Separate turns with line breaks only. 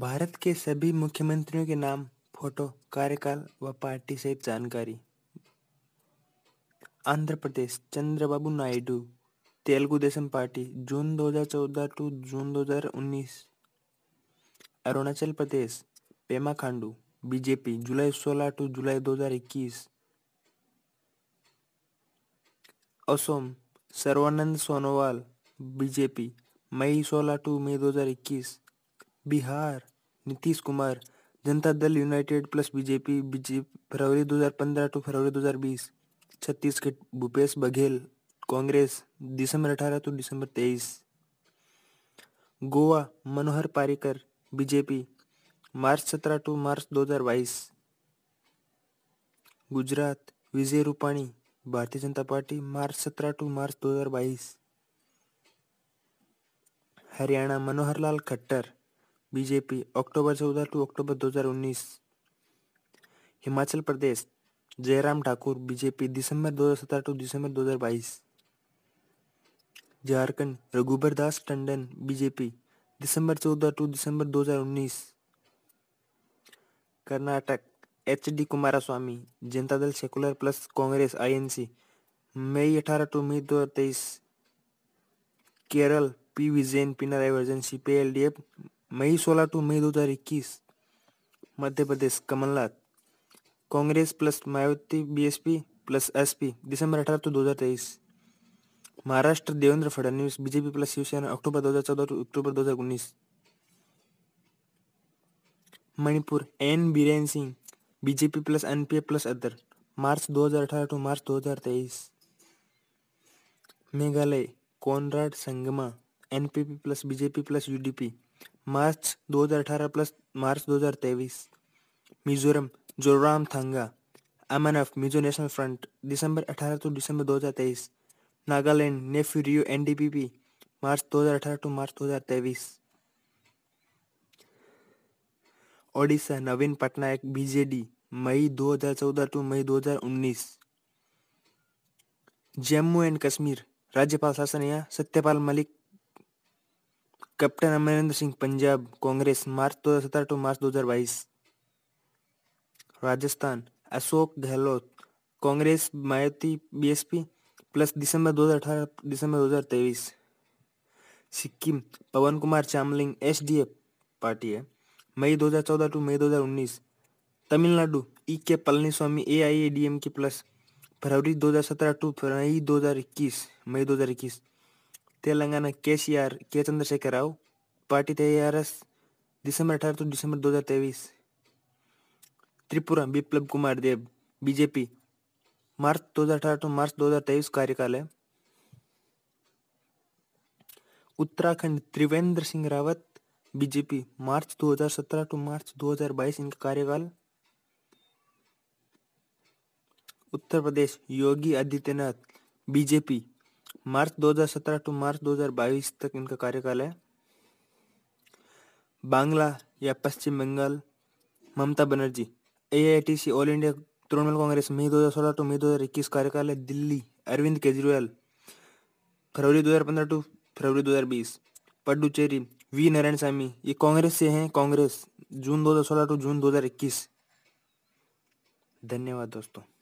भारत के सभी मुख्यमंत्रियों के नाम फोटो कार्यकाल व पार्टी सहित जानकारी आंध्र प्रदेश चंद्रबाबू नायडू तेलुगु देशम पार्टी जून 2014 टू जून 2019 अरुणाचल प्रदेश पेमा खांडू बीजेपी जुलाई 16 टू जुलाई 2021 असोम सर्वानंद सोनोवाल बीजेपी मई 16 टू मई 2021 Bihar Nitish Kumar Janata Dal united plus BJP BJP फरवरी 2015 टू फरवरी 2020 छत्तीसगढ़ भूपेश बघेल कांग्रेस दिसंबर अठारह टू दिसंबर तेईस गोवा मनोहर पारिकर बीजेपी मार्च सत्रह टू मार्च 2022 गुजरात विजय रूपाणी भारतीय जनता पार्टी मार्च सत्रह टू मार्च 2022 हरियाणा मनोहर लाल खट्टर बीजेपी अक्टूबर चौदह टू अक्टूबर 2019 हिमाचल प्रदेश जयराम ठाकुर बीजेपी दिसंबर 2017 टू दिसंबर 2022 झारखंड रघुबर दास टंडन बीजेपी दिसंबर चौदह टू दिसंबर 2019 Karnataka H D Kumaraswamy Janata Dal secular plus Congress INC मई अठारह टू मई दो हजार तेईस केरल पी विजयन पिनाराई वर्जन C P L D F मई 16 टू मई 2021 मध्य Pradesh Kamal Nath Congress plus Mayawati BSP plus SP दिसंबर अठारह टू दो हजार तेईस महाराष्ट्र देवेंद्र फडणवीस बीजेपी प्लस शिवसेना अक्टूबर दो हजार चौदह टू अक्टूबर दो हजार उन्नीस Manipur N Biren Singh BJP plus NPA plus other मार्च 2018 टू मार्च 2023 Meghalaya Conrad Sangma NPP plus BJP plus UDP मार्च 2018 प्लस मार्च 2023 Mizoram Zoram Thanga MNF Mizo national front दिसंबर 18 टू दिसंबर 2023 नागालैंड नेफ्यूरियो एनडीपीपी मार्च 2018 टू मार्च 2023 ओडिशा नवीन पटनायक बीजेडी मई 2014 टू मई 2019 जम्मू एंड कश्मीर राज्यपाल शासन या सत्यपाल मलिक कैप्टन अमरिंदर सिंह पंजाब कांग्रेस मार्च 2017 टू मार्च 2022 राजस्थान अशोक गहलोत कांग्रेस मायावती बीएसपी प्लस दिसंबर 2018 दिसंबर 2023 सिक्किम पवन कुमार चामलिंग एसडीएफ पार्टी है मई 2014 टू मई 2019 Tamil Nadu E K Palaniswami A I A D M K plus फरवरी 2017 टू फरवरी 2021 मई 2021 Telangana KCR K Chandrashekar Rao party TRS दिसंबर अठारह तो दिसंबर तेईस त्रिपुरा बिप्लब कुमार देव बीजेपी मार्च दो हजार अठारह तो मार्च दो हजार तेईस कार्यकाल है उत्तराखंड त्रिवेंद्र सिंह रावत बीजेपी मार्च 2017 टू मार्च 2022 इनका कार्यकाल उत्तर प्रदेश योगी आदित्यनाथ बीजेपी मार्च 2017 टू मार्च 2022 तक इनका कार्यकाल है बांग्ला या Paschim Bengal Mamata Banerjee AITC all India Trinamool Congress मई 2016 टू मई 2021 कार्यकाल है दिल्ली अरविंद केजरीवाल फरवरी 2015 टू फरवरी 2020 पडुचेरी वी नारायण स्वामी ये कांग्रेस से हैं कांग्रेस जून 2016 टू जून 2021 धन्यवाद दोस्तों